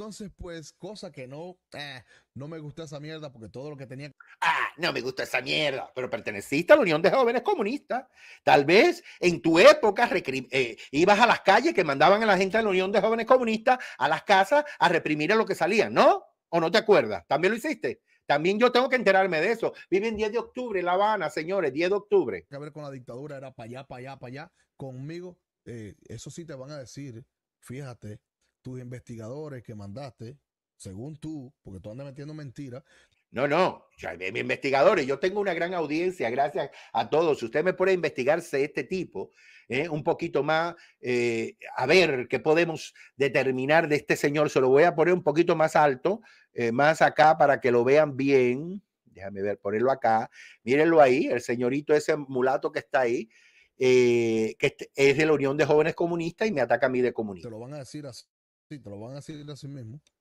Entonces, pues, cosa que no, eh, no me gusta esa mierda porque todo lo que tenía. Ah, no me gusta esa mierda, pero perteneciste a la Unión de Jóvenes Comunistas. Tal vez en tu época eh, ibas a las calles que mandaban a la gente de la Unión de Jóvenes Comunistas a las casas a reprimir a lo que salían, ¿no? ¿O no te acuerdas? ¿También lo hiciste? También yo tengo que enterarme de eso. Vive Viven 10 de octubre, en La Habana, señores, 10 de octubre. Que ver con la dictadura, era para allá, para allá, para allá. Conmigo, eh, eso sí te van a decir, fíjate, tus investigadores que mandaste, según tú, porque tú andas metiendo mentiras. No, no, mis investigadores, yo tengo una gran audiencia, gracias a todos. Si usted me puede investigarse este tipo, eh, un poquito más, eh, a ver qué podemos determinar de este señor, se lo voy a poner un poquito más alto, eh, más acá para que lo vean bien. Déjame ver, ponerlo acá. Mírenlo ahí, el señorito ese mulato que está ahí. que es de la Unión de Jóvenes Comunistas y me ataca a mí de comunista. Te lo van a decir así. Sí, te lo van a decir así sí mismo.